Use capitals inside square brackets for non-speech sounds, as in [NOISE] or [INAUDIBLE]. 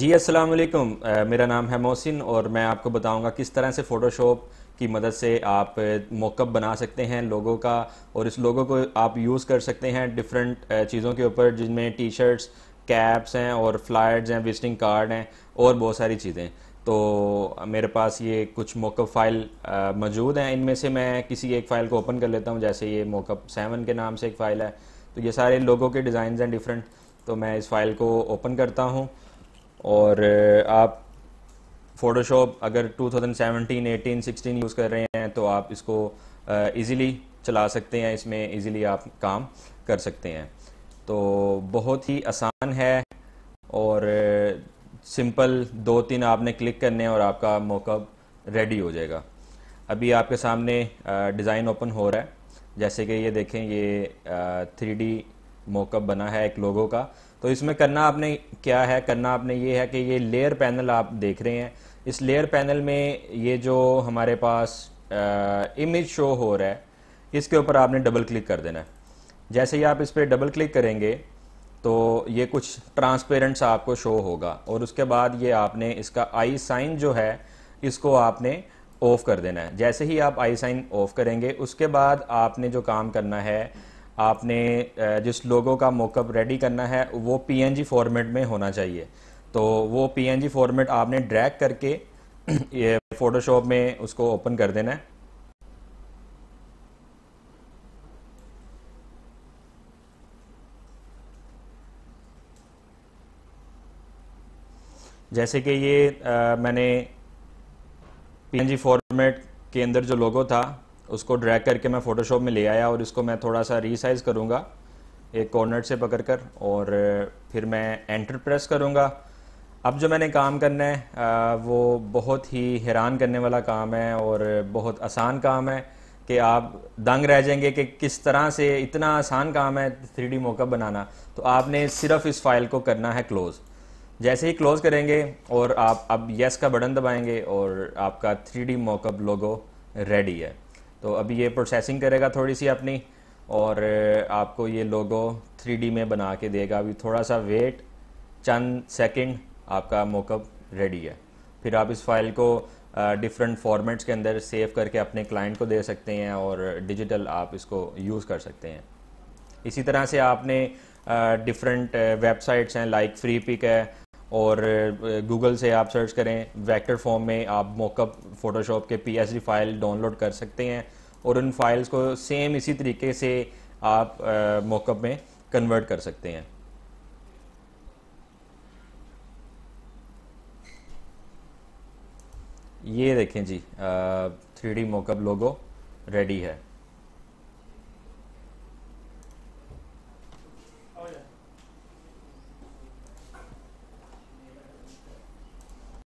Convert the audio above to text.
जी अस्सलाम वालेकुम मेरा नाम है मोहसिन और मैं आपको बताऊंगा किस तरह से फ़ोटोशॉप की मदद से आप मोकअप बना सकते हैं लोगों का और इस लोगों को आप यूज़ कर सकते हैं डिफरेंट चीज़ों के ऊपर जिनमें टी शर्ट्स कैप्स हैं और फ्लायर्स हैं विजिटिंग कार्ड हैं और बहुत सारी चीज़ें तो मेरे पास ये कुछ मोकअप फ़ाइल मौजूद हैं इनमें से मैं किसी एक फ़ाइल को ओपन कर लेता हूँ जैसे ये मोकअप सेवन के नाम से एक फ़ाइल है तो ये सारे लोगों के डिज़ाइन हैं डिफरेंट तो मैं इस फ़ाइल को ओपन करता हूँ और आप फ़ोटोशॉप अगर 2017, 18, 16 यूज़ कर रहे हैं तो आप इसको इजीली चला सकते हैं इसमें इजीली आप काम कर सकते हैं तो बहुत ही आसान है और सिंपल दो तीन आपने क्लिक करने और आपका मोकअप रेडी हो जाएगा अभी आपके सामने डिज़ाइन ओपन हो रहा है जैसे कि ये देखें ये थ्री डी मोकअप बना है एक लोगो का तो इसमें करना आपने क्या है करना आपने ये है कि ये लेयर पैनल आप देख रहे हैं इस लेयर पैनल में ये जो हमारे पास इमेज शो हो रहा है इसके ऊपर आपने डबल क्लिक कर देना है जैसे ही आप इस पर डबल क्लिक करेंगे तो ये कुछ ट्रांसपेरेंट सा आपको शो होगा और उसके बाद ये आपने इसका आई साइन जो है इसको आपने ऑफ़ कर देना है जैसे ही आप आई साइन ऑफ़ करेंगे उसके बाद आपने जो काम करना है आपने जिस लोगों का मोकअप रेडी करना है वो पीएनजी फॉर्मेट में होना चाहिए तो वो पीएनजी फॉर्मेट आपने ड्रैग करके [CLEARS THROAT] ये फोटोशॉप में उसको ओपन कर देना है जैसे कि ये आ, मैंने पीएनजी फॉर्मेट के अंदर जो लोगो था उसको ड्रैग करके मैं फ़ोटोशॉप में ले आया और इसको मैं थोड़ा सा रीसाइज़ करूँगा एक कॉर्नर से पकड़ कर और फिर मैं एंटर प्रेस करूँगा अब जो मैंने काम करना है वो बहुत ही हैरान करने वाला काम है और बहुत आसान काम है कि आप दंग रह जाएंगे कि किस तरह से इतना आसान काम है थ्री डी मोकअप बनाना तो आपने सिर्फ इस फाइल को करना है क्लोज़ जैसे ही क्लोज़ करेंगे और आप अब यस का बटन दबाएंगे और आपका three D mockup logo ready है तो अभी ये प्रोसेसिंग करेगा थोड़ी सी अपनी और आपको ये लोगो 3D में बना के देगा अभी थोड़ा सा वेट चंद सेकंड आपका मोकअप रेडी है फिर आप इस फाइल को डिफरेंट फॉर्मेट्स के अंदर सेव करके अपने क्लाइंट को दे सकते हैं और डिजिटल आप इसको यूज़ कर सकते हैं इसी तरह से आपने डिफरेंट वेबसाइट्स हैं लाइक फ्री पिक है और गूगल से आप सर्च करें वेक्टर फॉर्म में आप मोकअप फ़ोटोशॉप के पी फाइल डाउनलोड कर सकते हैं और उन फाइल्स को सेम इसी तरीके से आप मॉकअप में कन्वर्ट कर सकते हैं ये देखें जी three D mockup logo ready है